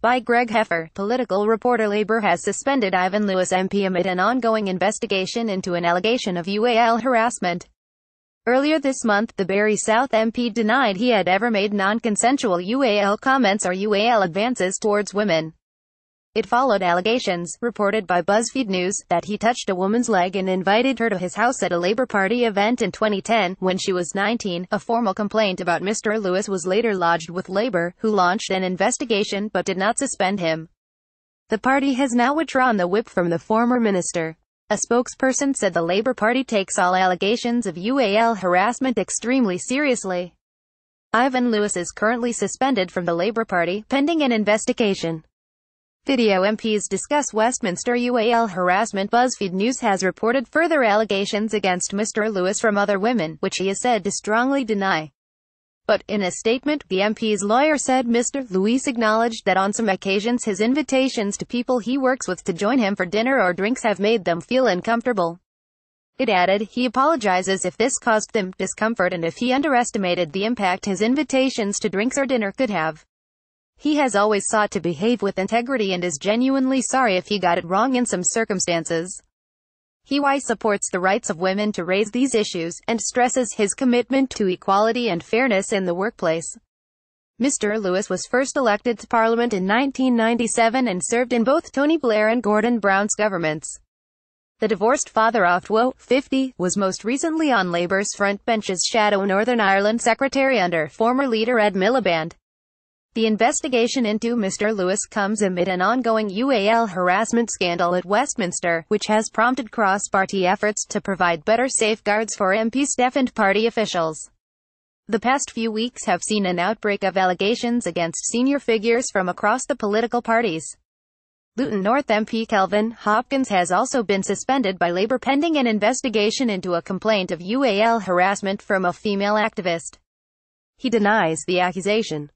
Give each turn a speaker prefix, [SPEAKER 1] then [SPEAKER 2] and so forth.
[SPEAKER 1] by Greg Heffer, political reporter Labor has suspended Ivan Lewis MP amid an ongoing investigation into an allegation of UAL harassment. Earlier this month, the Barry South MP denied he had ever made non-consensual UAL comments or UAL advances towards women. It followed allegations, reported by BuzzFeed News, that he touched a woman's leg and invited her to his house at a Labour Party event in 2010, when she was 19. A formal complaint about Mr. Lewis was later lodged with Labour, who launched an investigation but did not suspend him. The party has now withdrawn the whip from the former minister. A spokesperson said the Labour Party takes all allegations of UAL harassment extremely seriously. Ivan Lewis is currently suspended from the Labour Party, pending an investigation. Video MPs discuss Westminster UAL harassment BuzzFeed News has reported further allegations against Mr. Lewis from other women, which he is said to strongly deny. But, in a statement, the MP's lawyer said Mr. Lewis acknowledged that on some occasions his invitations to people he works with to join him for dinner or drinks have made them feel uncomfortable. It added, he apologizes if this caused them discomfort and if he underestimated the impact his invitations to drinks or dinner could have. He has always sought to behave with integrity and is genuinely sorry if he got it wrong in some circumstances. He supports the rights of women to raise these issues, and stresses his commitment to equality and fairness in the workplace. Mr. Lewis was first elected to Parliament in 1997 and served in both Tony Blair and Gordon Brown's governments. The divorced father of Two, 50, was most recently on Labour's front bench as Shadow Northern Ireland Secretary under former leader Ed Miliband. The investigation into Mr. Lewis comes amid an ongoing UAL harassment scandal at Westminster, which has prompted cross-party efforts to provide better safeguards for MP staff and party officials. The past few weeks have seen an outbreak of allegations against senior figures from across the political parties. Luton North MP Kelvin Hopkins has also been suspended by Labour pending an investigation into a complaint of UAL harassment from a female activist. He denies the accusation.